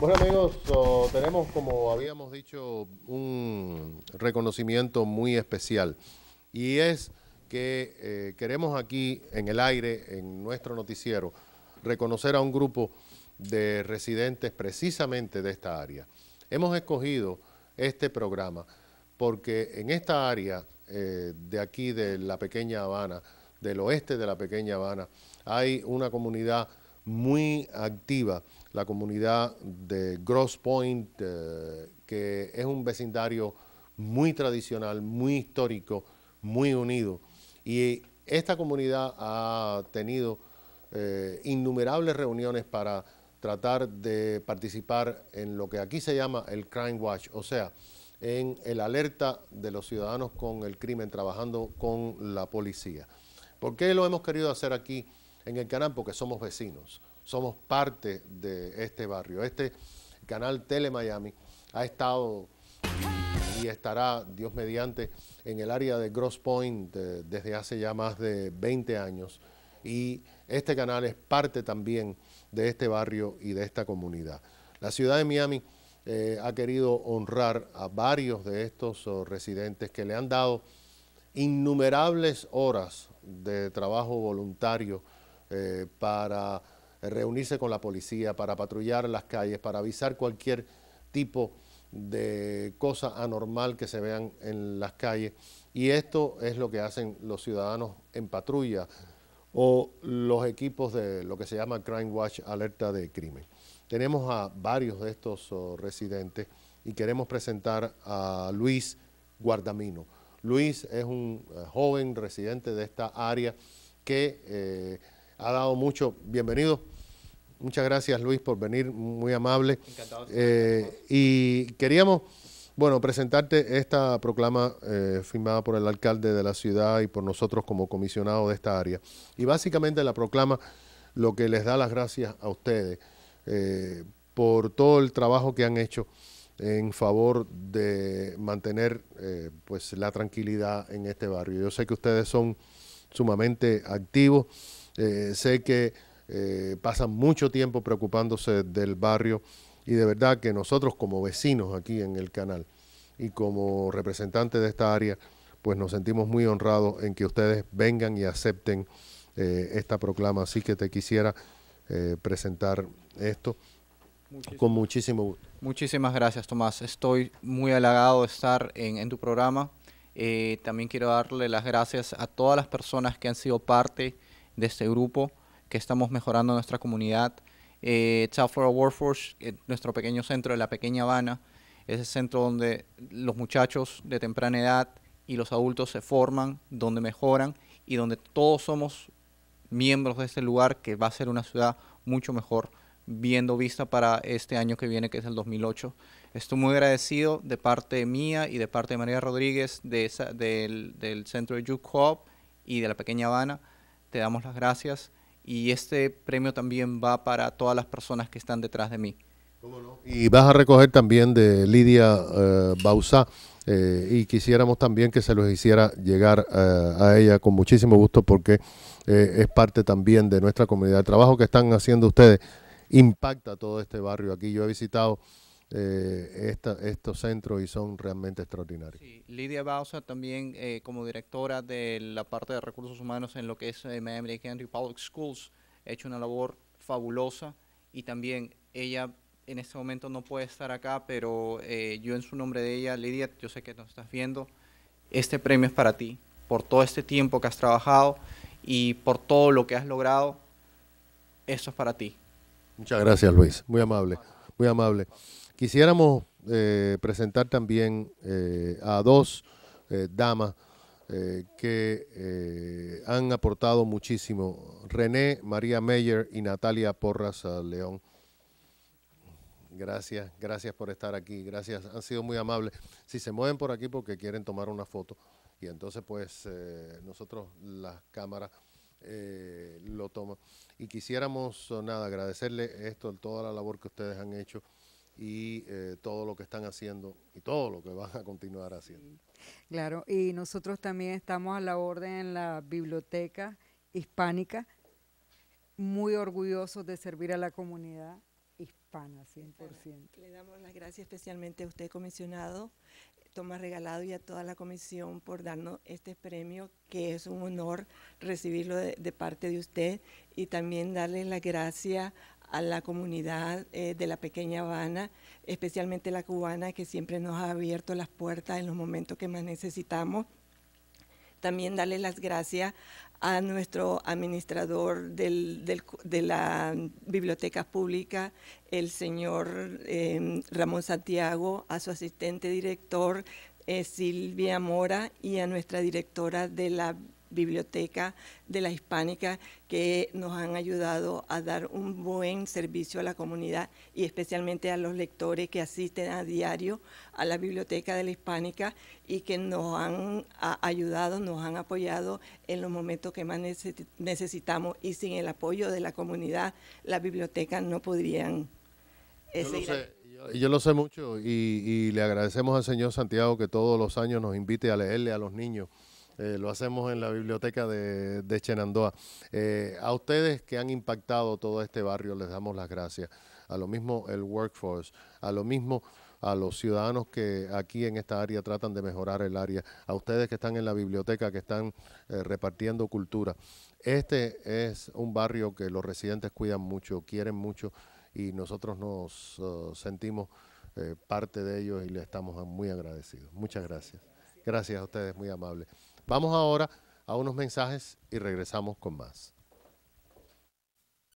Bueno amigos, tenemos como habíamos dicho un reconocimiento muy especial y es que eh, queremos aquí en el aire, en nuestro noticiero, reconocer a un grupo de residentes precisamente de esta área. Hemos escogido este programa porque en esta área eh, de aquí de la pequeña Habana, del oeste de la pequeña Habana, hay una comunidad muy activa la comunidad de Gross Point, eh, que es un vecindario muy tradicional, muy histórico, muy unido. Y esta comunidad ha tenido eh, innumerables reuniones para tratar de participar en lo que aquí se llama el Crime Watch, o sea, en el alerta de los ciudadanos con el crimen, trabajando con la policía. ¿Por qué lo hemos querido hacer aquí en el canal porque somos vecinos, somos parte de este barrio. Este canal Tele Miami ha estado y, estará, Dios mediante, en el área de Gross Point eh, desde hace ya más de 20 años y este canal es parte también de este barrio y de esta comunidad. La ciudad de Miami eh, ha querido honrar a varios de estos oh, residentes que le han dado innumerables horas de trabajo voluntario eh, para reunirse con la policía, para patrullar las calles, para avisar cualquier tipo de cosa anormal que se vean en las calles. Y esto es lo que hacen los ciudadanos en patrulla o los equipos de lo que se llama Crime Watch Alerta de Crimen. Tenemos a varios de estos oh, residentes y queremos presentar a Luis Guardamino. Luis es un eh, joven residente de esta área que... Eh, ha dado mucho. Bienvenido. Muchas gracias Luis por venir, muy amable. Encantado. Eh, y queríamos, bueno, presentarte esta proclama eh, firmada por el alcalde de la ciudad y por nosotros como comisionados de esta área. Y básicamente la proclama lo que les da las gracias a ustedes eh, por todo el trabajo que han hecho en favor de mantener pues la tranquilidad en este barrio. Yo sé que ustedes son sumamente activos eh, sé que eh, pasan mucho tiempo preocupándose del barrio y de verdad que nosotros como vecinos aquí en el canal y como representantes de esta área, pues nos sentimos muy honrados en que ustedes vengan y acepten eh, esta proclama. Así que te quisiera presentar esto con muchísimo gusto. Muchísimas gracias, Tomás. Estoy muy halagado de estar en, en tu programa. también quiero darle las gracias a todas las personas que han sido parte de este grupo, que estamos mejorando nuestra comunidad. Eh, Child for a Workforce, nuestro pequeño centro de la pequeña Habana, es el centro donde los muchachos de temprana edad y los adultos se forman, donde mejoran y donde todos somos miembros de este lugar que va a ser una ciudad mucho mejor viendo vista para este año que viene, que es el 2008. Estoy muy agradecido de parte mía y de parte de María Rodríguez de del, centro de Youth Hub y de la Pequeña Habana te damos las gracias y este premio también va para todas las personas que están detrás de mí. Y vas a recoger también de Lidia eh, Bausa eh, y quisiéramos también que se los hiciera llegar eh, a ella con muchísimo gusto porque es parte también de nuestra comunidad. El trabajo que están haciendo ustedes impacta todo este barrio aquí. Yo he visitado eh, esta, estos centros y son realmente extraordinarios. Sí. Lidia Bausa también eh, como directora de la parte de recursos humanos en lo que es eh, Miami County Public Schools ha hecho una labor fabulosa y también ella en este momento no puede estar acá, pero eh, yo en su nombre de ella, Lidia, yo sé que nos estás viendo, este premio es para ti, por todo este tiempo que has trabajado y por todo lo que has logrado, eso es para ti. Muchas gracias Luis, muy amable, muy amable. Quisiéramos eh, presentar también eh, a dos eh, damas que han aportado muchísimo, René María Meyer y Natalia Porras León. Gracias, gracias por estar aquí, gracias, han sido muy amables. Si se mueven por aquí porque quieren tomar una foto y entonces pues nosotros las cámaras... lo toma. Y quisiéramos nada agradecerle esto, toda la labor que ustedes han hecho y eh, todo lo que están haciendo y todo lo que van a continuar haciendo. Claro, y nosotros también estamos a la orden en la biblioteca hispánica, muy orgullosos de servir a la comunidad hispana, 100%. Le damos las gracias especialmente a usted, comisionado, Tomás Regalado y a toda la comisión por darnos este premio, que es un honor recibirlo de, parte de usted y también darle las gracias a la comunidad eh, de la pequeña Habana, especialmente la cubana, que siempre nos ha abierto las puertas en los momentos que más necesitamos también darle las gracias a nuestro administrador de la biblioteca pública, el señor eh, Ramón Santiago, a su asistente director eh, Silvia Mora y a nuestra directora de la Biblioteca de la Hispánica, que nos han ayudado a dar un buen servicio a la comunidad y especialmente a los lectores que asisten a diario a la Biblioteca de la Hispánica y que nos han ayudado, nos han apoyado en los momentos que más necesitamos y sin el apoyo de la comunidad, la biblioteca no podrían... seguir. yo lo sé mucho y, le agradecemos al señor Santiago que todos los años nos invite a leerle a los niños eh, lo hacemos en la biblioteca de, de eh, a ustedes que han impactado todo este barrio les damos las gracias. A lo mismo el workforce, a lo mismo a los ciudadanos que aquí en esta área tratan de mejorar el área, a ustedes que están en la biblioteca, que están eh, repartiendo cultura. Este es un barrio que los residentes cuidan mucho, quieren mucho y nosotros nos uh, sentimos parte de ellos y le estamos muy agradecidos. Muchas gracias. Gracias a ustedes, muy amables. Vamos ahora a unos mensajes y regresamos con más.